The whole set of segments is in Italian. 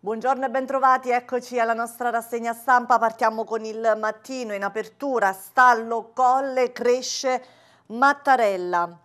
Buongiorno e bentrovati, eccoci alla nostra rassegna stampa, partiamo con il mattino in apertura, stallo, colle, cresce, Mattarella.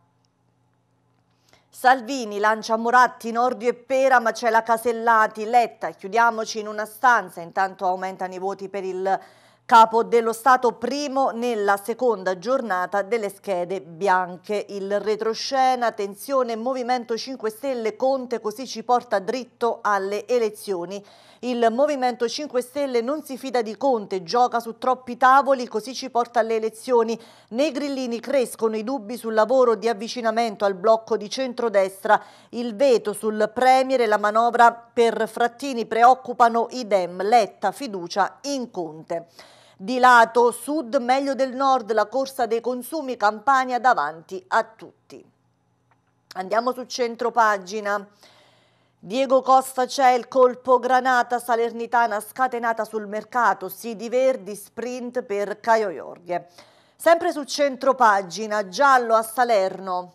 Salvini lancia Moratti, Nordio e Pera, ma c'è la Casellati, Letta, chiudiamoci in una stanza, intanto aumentano i voti per il capo dello Stato primo nella seconda giornata delle schede bianche. Il retroscena, tensione, Movimento 5 Stelle, Conte così ci porta dritto alle elezioni. Il Movimento 5 Stelle non si fida di Conte, gioca su troppi tavoli, così ci porta alle elezioni. Nei grillini crescono i dubbi sul lavoro di avvicinamento al blocco di centrodestra. Il veto sul Premier e la manovra per Frattini preoccupano idem, letta, fiducia in Conte. Di lato, sud meglio del nord, la corsa dei consumi, Campania davanti a tutti. Andiamo su centro pagina. Diego Costa c'è il colpo granata salernitana scatenata sul mercato, Sidi Verdi, sprint per Caio Iorghe. Sempre su centro pagina, giallo a Salerno,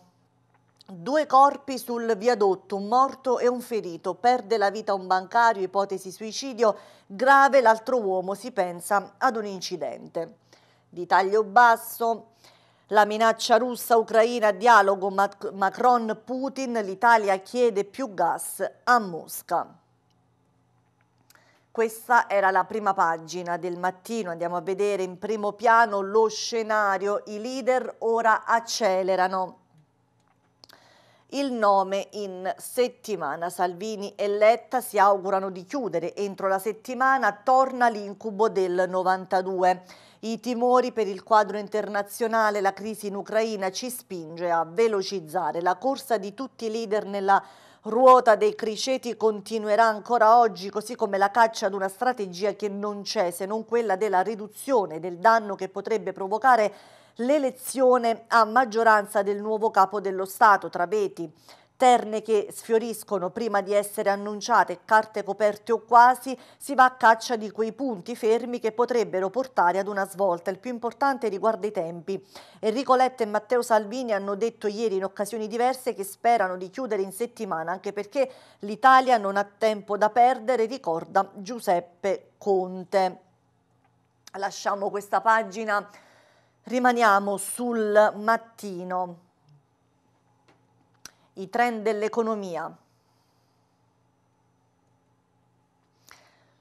Due corpi sul viadotto, un morto e un ferito, perde la vita un bancario, ipotesi suicidio, grave l'altro uomo, si pensa ad un incidente. Di taglio basso, la minaccia russa ucraina, dialogo Macron-Putin, l'Italia chiede più gas a Mosca. Questa era la prima pagina del mattino, andiamo a vedere in primo piano lo scenario, i leader ora accelerano il nome in settimana. Salvini e Letta si augurano di chiudere entro la settimana, torna l'incubo del 92. I timori per il quadro internazionale, la crisi in Ucraina ci spinge a velocizzare la corsa di tutti i leader nella ruota dei criceti continuerà ancora oggi, così come la caccia ad una strategia che non c'è, se non quella della riduzione del danno che potrebbe provocare l'elezione a maggioranza del nuovo capo dello Stato, Traveti. Terne che sfioriscono prima di essere annunciate, carte coperte o quasi, si va a caccia di quei punti fermi che potrebbero portare ad una svolta. Il più importante riguarda i tempi. Enrico Letta e Matteo Salvini hanno detto ieri in occasioni diverse che sperano di chiudere in settimana, anche perché l'Italia non ha tempo da perdere, ricorda Giuseppe Conte. Lasciamo questa pagina Rimaniamo sul mattino, i trend dell'economia.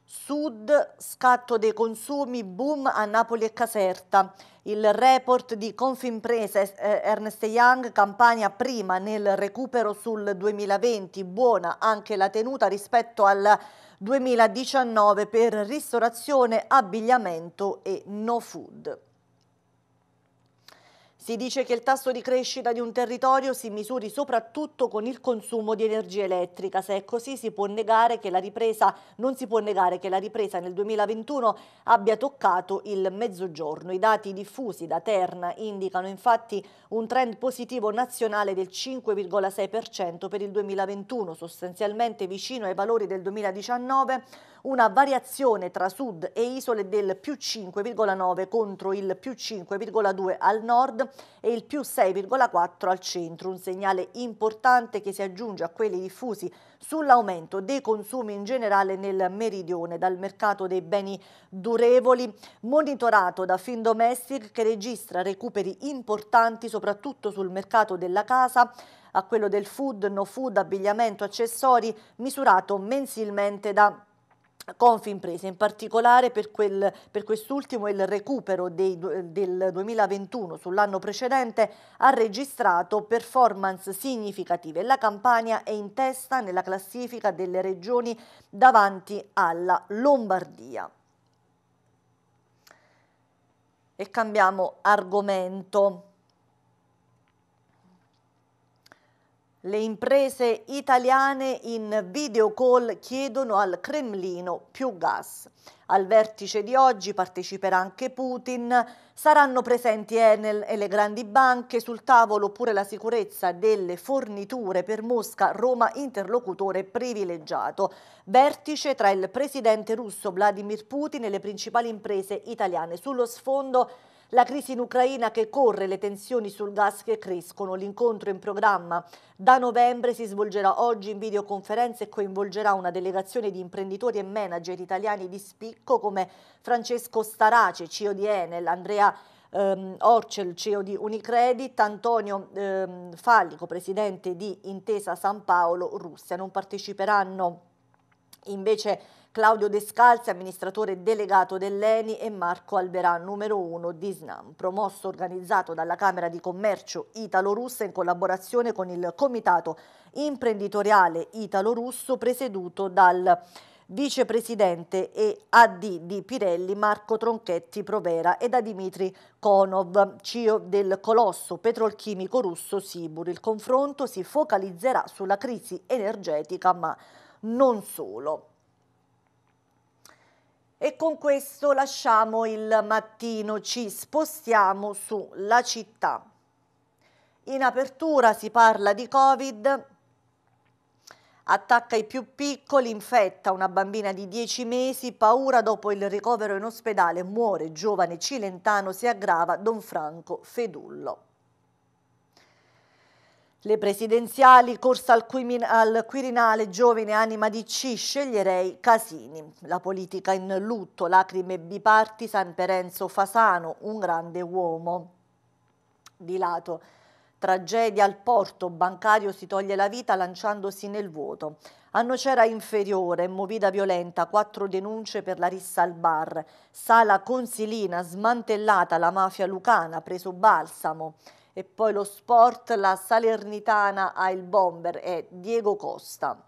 Sud, scatto dei consumi, boom a Napoli e Caserta. Il report di Confimpresa eh, Ernst Young, Campania prima nel recupero sul 2020, buona anche la tenuta rispetto al 2019 per ristorazione, abbigliamento e no food. Si dice che il tasso di crescita di un territorio si misuri soprattutto con il consumo di energia elettrica. Se è così si può negare che la ripresa, non si può negare che la ripresa nel 2021 abbia toccato il mezzogiorno. I dati diffusi da Terna indicano infatti un trend positivo nazionale del 5,6% per il 2021, sostanzialmente vicino ai valori del 2019 una variazione tra sud e isole del più 5,9 contro il più 5,2 al nord e il più 6,4 al centro, un segnale importante che si aggiunge a quelli diffusi sull'aumento dei consumi in generale nel meridione, dal mercato dei beni durevoli, monitorato da Findomestic che registra recuperi importanti soprattutto sul mercato della casa, a quello del food, no food, abbigliamento, accessori, misurato mensilmente da Confimprese, in particolare per, quel, per quest'ultimo il recupero dei, del 2021 sull'anno precedente ha registrato performance significative. La Campania è in testa nella classifica delle regioni davanti alla Lombardia. E cambiamo argomento. Le imprese italiane in videocall chiedono al Cremlino più gas. Al vertice di oggi parteciperà anche Putin, saranno presenti Enel e le grandi banche, sul tavolo pure la sicurezza delle forniture per Mosca, Roma interlocutore privilegiato. Vertice tra il presidente russo Vladimir Putin e le principali imprese italiane. Sullo sfondo la crisi in Ucraina che corre, le tensioni sul gas che crescono, l'incontro in programma da novembre si svolgerà oggi in videoconferenza e coinvolgerà una delegazione di imprenditori e manager italiani di spicco come Francesco Starace, CEO di Enel, Andrea ehm, Orcel, CEO di Unicredit, Antonio ehm, Fallico, presidente di Intesa San Paolo Russia. Non parteciperanno invece Claudio Descalzi, amministratore delegato dell'ENI e Marco Alberà, numero 1 di SNAM, promosso e organizzato dalla Camera di Commercio Italo-Russa in collaborazione con il Comitato Imprenditoriale Italo-Russo presieduto dal vicepresidente e AD di Pirelli Marco Tronchetti Provera e da Dimitri Konov, CEO del colosso petrolchimico russo Sibur. Il confronto si focalizzerà sulla crisi energetica ma non solo. E con questo lasciamo il mattino, ci spostiamo sulla città. In apertura si parla di Covid, attacca i più piccoli, infetta una bambina di 10 mesi, paura dopo il ricovero in ospedale, muore giovane cilentano, si aggrava Don Franco Fedullo. Le presidenziali, corsa al, al, Quirinale, giovine anima di C, sceglierei Casini. La politica in lutto, lacrime bipartisan per Enzo Fasano, un grande uomo. Di lato, tragedia al porto, bancario si toglie la vita lanciandosi nel vuoto. A Nocera inferiore, movida violenta, quattro denunce per la rissa al bar. Sala Consilina, smantellata la mafia lucana, preso balsamo e poi lo sport, la Salernitana ha il bomber e Diego Costa.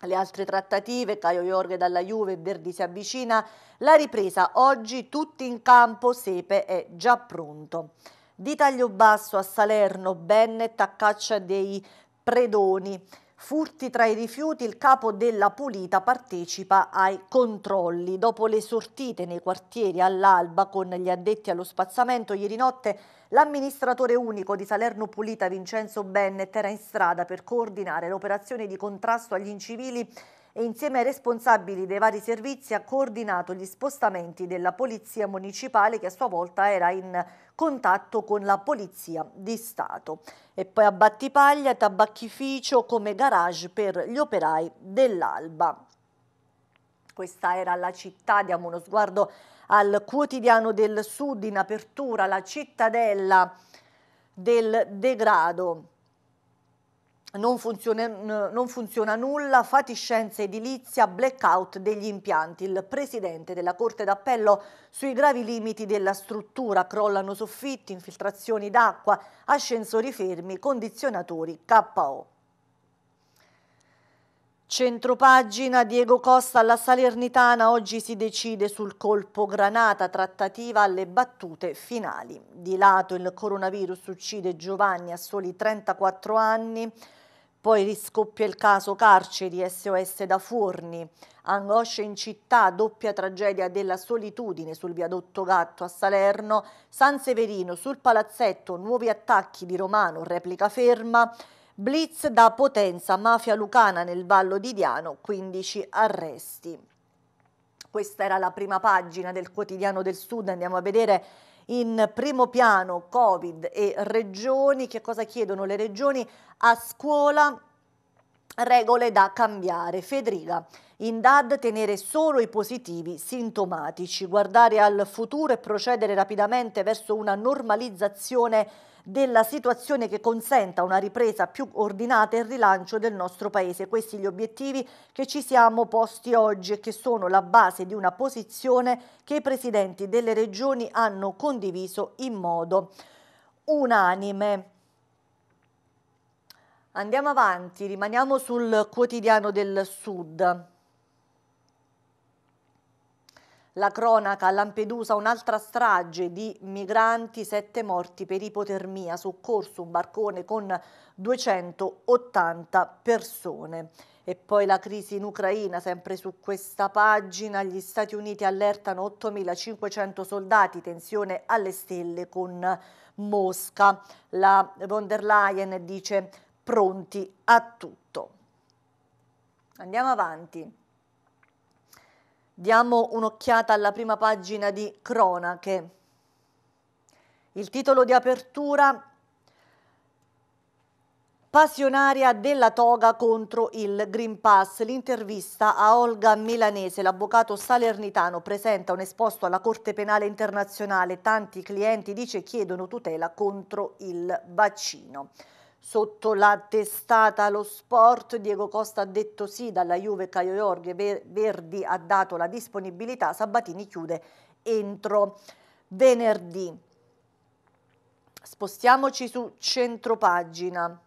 Le altre trattative, Caio Iorghe dalla Juve, Verdi si avvicina, la ripresa oggi tutti in campo, Sepe è già pronto. Di taglio basso a Salerno, Bennett a caccia dei predoni. Furti tra i rifiuti, il capo della Pulita partecipa ai controlli. Dopo le sortite nei quartieri all'alba con gli addetti allo spazzamento, ieri notte l'amministratore unico di Salerno Pulita Vincenzo Bennett era in strada per coordinare l'operazione di contrasto agli incivili e insieme ai responsabili dei vari servizi ha coordinato gli spostamenti della Polizia Municipale che a sua volta era in contatto con la Polizia di Stato. E poi a Battipaglia tabacchificio come garage per gli operai dell'Alba. Questa era la città, diamo uno sguardo al quotidiano del Sud in apertura, la cittadella del degrado non funziona, non funziona, nulla, fatiscenza edilizia, blackout degli impianti. Il presidente della Corte d'Appello sui gravi limiti della struttura, crollano soffitti, infiltrazioni d'acqua, ascensori fermi, condizionatori KO. Centropagina Diego Costa alla Salernitana, oggi si decide sul colpo granata, trattativa alle battute finali. Di lato il coronavirus uccide Giovanni a soli 34 anni, poi riscoppia il caso carceri SOS da Forni, angoscia in città, doppia tragedia della solitudine sul viadotto Gatto a Salerno, San Severino sul palazzetto, nuovi attacchi di Romano, replica ferma, blitz da Potenza, mafia lucana nel Vallo di Diano, 15 arresti. Questa era la prima pagina del quotidiano del Sud, andiamo a vedere in primo piano Covid e regioni, che cosa chiedono le regioni? A scuola regole da cambiare. Federica, in DAD tenere solo i positivi sintomatici, guardare al futuro e procedere rapidamente verso una normalizzazione della situazione che consenta una ripresa più ordinata e il rilancio del nostro Paese. Questi gli obiettivi che ci siamo posti oggi e che sono la base di una posizione che i presidenti delle regioni hanno condiviso in modo unanime. Andiamo avanti, rimaniamo sul quotidiano del Sud. La cronaca a Lampedusa un'altra strage di migranti, sette morti per ipotermia, soccorso un barcone con 280 persone. E poi la crisi in Ucraina, sempre su questa pagina, gli Stati Uniti allertano 8.500 soldati, tensione alle stelle con Mosca. La von der Leyen dice pronti a tutto. Andiamo avanti. Diamo un'occhiata alla prima pagina di Cronache. Il titolo di apertura Passionaria della toga contro il Green Pass. L'intervista a Olga Milanese, l'avvocato salernitano, presenta un esposto alla Corte Penale Internazionale. Tanti clienti, dice, chiedono tutela contro il vaccino sotto la testata Lo Sport, Diego Costa ha detto sì, dalla Juve Caio Jorge Verdi ha dato la disponibilità, Sabatini chiude entro venerdì. Spostiamoci su centropagina.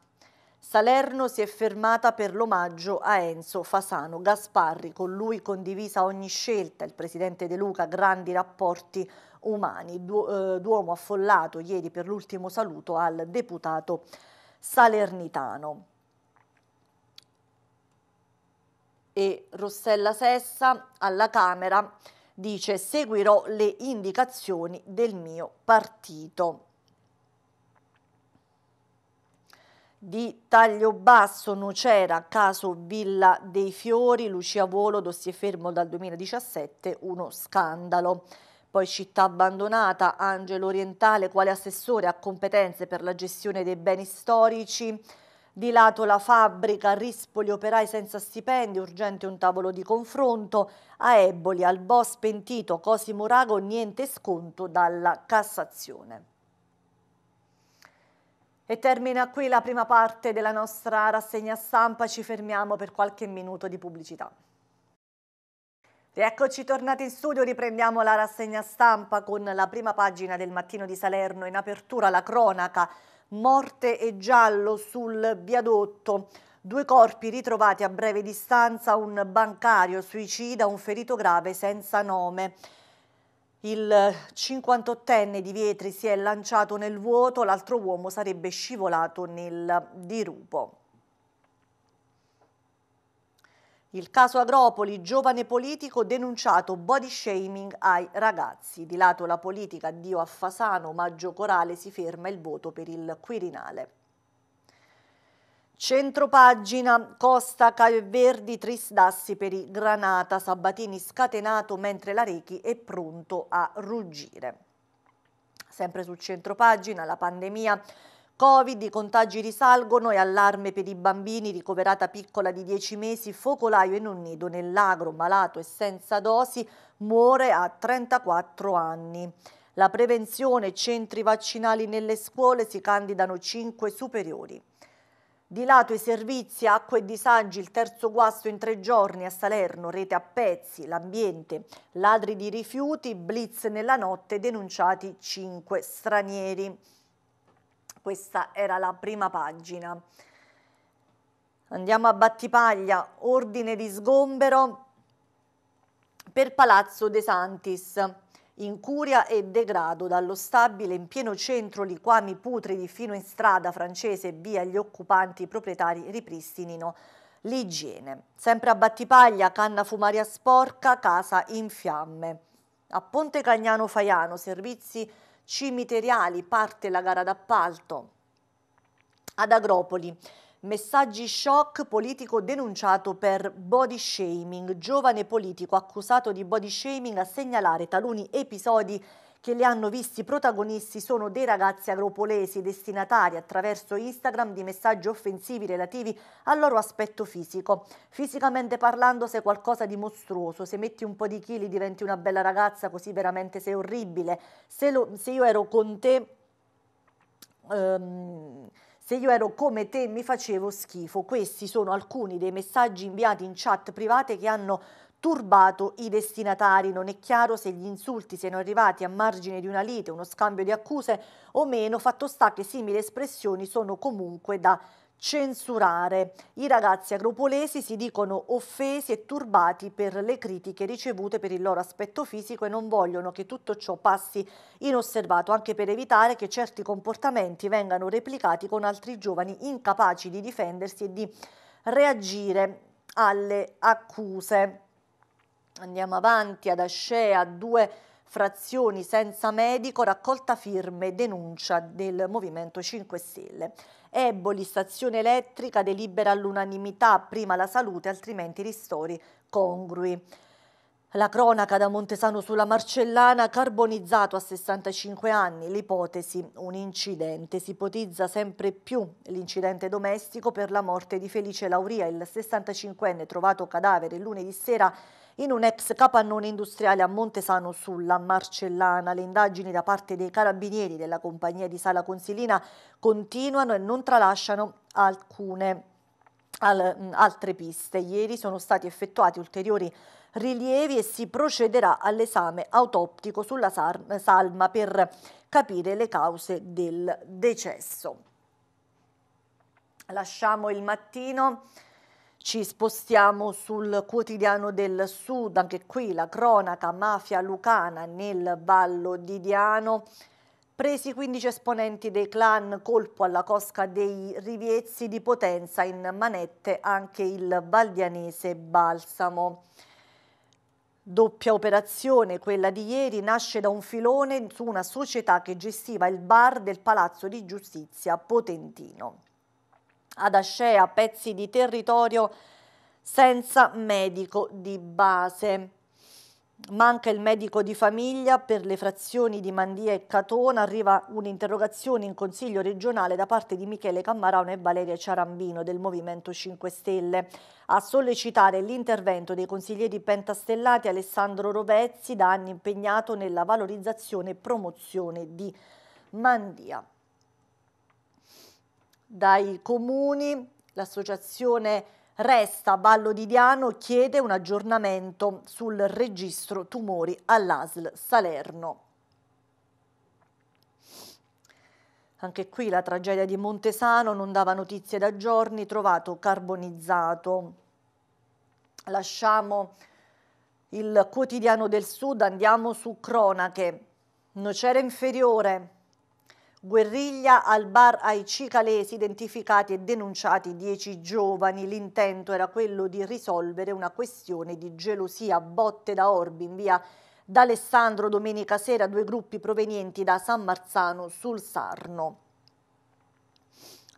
Salerno si è fermata per l'omaggio a Enzo Fasano Gasparri, con lui condivisa ogni scelta, il presidente De Luca, grandi rapporti umani, eh, Duomo affollato ieri per l'ultimo saluto al deputato salernitano. E Rossella Sessa alla Camera dice seguirò le indicazioni del mio partito. di taglio basso, Nocera, caso Villa dei Fiori, Lucia Volo, dossier fermo dal 2017, uno scandalo. Poi città abbandonata, Angelo Orientale quale assessore ha competenze per la gestione dei beni storici, di lato la fabbrica, Rispoli operai senza stipendi, urgente un tavolo di confronto, a Eboli, al boss pentito Cosimo Rago niente sconto dalla Cassazione. E termina qui la prima parte della nostra rassegna stampa, ci fermiamo per qualche minuto di pubblicità. Eccoci tornati in studio, riprendiamo la rassegna stampa con la prima pagina del mattino di Salerno. In apertura la cronaca, morte e giallo sul viadotto. Due corpi ritrovati a breve distanza, un bancario suicida, un ferito grave senza nome. Il 58enne di Vietri si è lanciato nel vuoto, l'altro uomo sarebbe scivolato nel dirupo. Il caso Agropoli, giovane politico denunciato body shaming ai ragazzi. Di lato la politica, addio a Fasano, Maggio Corale si ferma il voto per il Quirinale. Centropagina, Costa, Caio e Verdi, Tristassi per i Granata, Sabatini scatenato mentre la Rechi è pronto a ruggire. Sempre sul centropagina la pandemia Covid, i contagi risalgono e allarme per i bambini, ricoverata piccola di 10 mesi, focolaio in un nido nell'agro, malato e senza dosi, muore a 34 anni. La prevenzione, centri vaccinali nelle scuole, si candidano 5 superiori. Di lato i servizi, acqua e disagi, il terzo guasto in tre giorni a Salerno, rete a pezzi, l'ambiente, ladri di rifiuti, blitz nella notte, denunciati 5 stranieri questa era la prima pagina. Andiamo a Battipaglia, ordine di sgombero per Palazzo De Santis. Incuria e degrado dallo stabile in pieno centro liquami putridi fino in strada francese via gli occupanti proprietari ripristinino l'igiene. Sempre a Battipaglia, canna fumaria sporca, casa in fiamme. A Ponte Cagnano Faiano, servizi cimiteriali parte la gara d'appalto. Ad Agropoli, messaggi shock politico denunciato per body shaming, giovane politico accusato di body shaming a segnalare taluni episodi che li hanno visti protagonisti sono dei ragazzi agropolesi destinatari attraverso Instagram di messaggi offensivi relativi al loro aspetto fisico. Fisicamente parlando sei qualcosa di mostruoso, se metti un po' di chili diventi una bella ragazza così veramente sei orribile, se, lo, se io ero con te... Um, se io ero come te mi facevo schifo. Questi sono alcuni dei messaggi inviati in chat private che hanno turbato i destinatari. Non è chiaro se gli insulti siano arrivati a margine di una lite, uno scambio di accuse o meno, fatto sta che simili espressioni sono comunque da censurare. I ragazzi agropolesi si dicono offesi e turbati per le critiche ricevute per il loro aspetto fisico e non vogliono che tutto ciò passi inosservato, anche per evitare che certi comportamenti vengano replicati con altri giovani incapaci di difendersi e di reagire alle accuse. Andiamo avanti ad Ascea, due frazioni senza medico, raccolta firme, denuncia del Movimento 5 Stelle. Eboli, stazione elettrica, delibera all'unanimità, prima la salute, altrimenti ristori congrui. La cronaca da Montesano sulla Marcellana, carbonizzato a 65 anni, l'ipotesi, un incidente. Si ipotizza sempre più l'incidente domestico per la morte di Felice Lauria, il 65enne trovato cadavere lunedì sera in un ex capannone industriale a Montesano sulla Marcellana, le indagini da parte dei carabinieri della compagnia di Sala Consilina continuano e non tralasciano alcune al, altre piste. Ieri sono stati effettuati ulteriori rilievi e si procederà all'esame autoptico sulla salma per capire le cause del decesso. Lasciamo il mattino. Ci spostiamo sul quotidiano del Sud, anche qui la cronaca mafia lucana nel Vallo di Diano. Presi 15 esponenti dei clan, colpo alla cosca dei Riviezzi di Potenza in manette anche il valdianese Balsamo. Doppia operazione, quella di ieri, nasce da un filone su una società che gestiva il bar del Palazzo di Giustizia Potentino ad Ascea pezzi di territorio senza medico di base. Manca il medico di famiglia per le frazioni di Mandia e Catona. Arriva un'interrogazione in Consiglio regionale da parte di Michele Cammarano e Valeria Ciarambino del Movimento 5 Stelle a sollecitare l'intervento dei consiglieri pentastellati Alessandro Rovezzi, da anni impegnato nella valorizzazione e promozione di Mandia dai comuni, l'associazione Resta Vallo di Diano chiede un aggiornamento sul registro tumori all'ASL Salerno. Anche qui la tragedia di Montesano non dava notizie da giorni, trovato carbonizzato. Lasciamo il quotidiano del sud, andiamo su cronache. Nocera inferiore, Guerriglia al bar ai cicalesi, identificati e denunciati dieci giovani. L'intento era quello di risolvere una questione di gelosia botte da Orbi in via d'Alessandro domenica sera, due gruppi provenienti da San Marzano sul Sarno.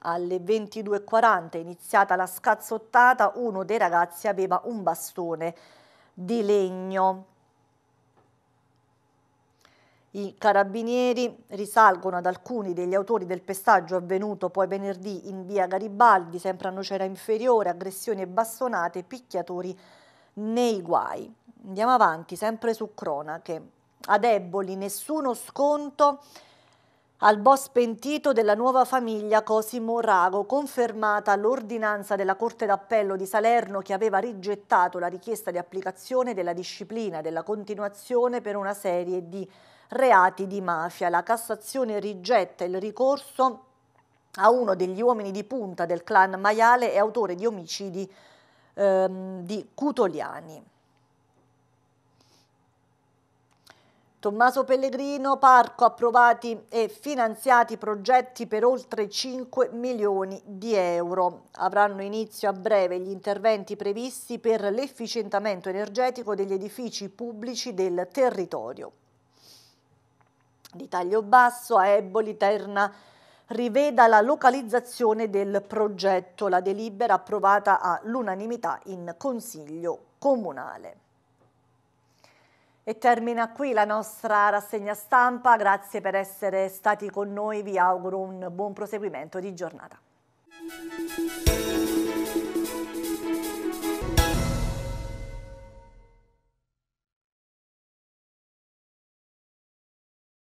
Alle 22.40 iniziata la scazzottata, uno dei ragazzi aveva un bastone di legno. I carabinieri risalgono ad alcuni degli autori del pestaggio avvenuto poi venerdì in via Garibaldi, sempre a Nocera Inferiore, aggressioni e bastonate, picchiatori nei guai. Andiamo avanti, sempre su cronache. Ad Eboli nessuno sconto al boss pentito della nuova famiglia Cosimo Rago, confermata l'ordinanza della Corte d'Appello di Salerno che aveva rigettato la richiesta di applicazione della disciplina della continuazione per una serie di reati di mafia. La Cassazione rigetta il ricorso a uno degli uomini di punta del clan Maiale e autore di omicidi ehm, di Cutoliani. Tommaso Pellegrino, Parco, approvati e finanziati progetti per oltre 5 milioni di euro. Avranno inizio a breve gli interventi previsti per l'efficientamento energetico degli edifici pubblici del territorio di taglio basso a Eboli, Terna, riveda la localizzazione del progetto, la delibera approvata all'unanimità in Consiglio Comunale. E termina qui la nostra rassegna stampa, grazie per essere stati con noi, vi auguro un buon proseguimento di giornata.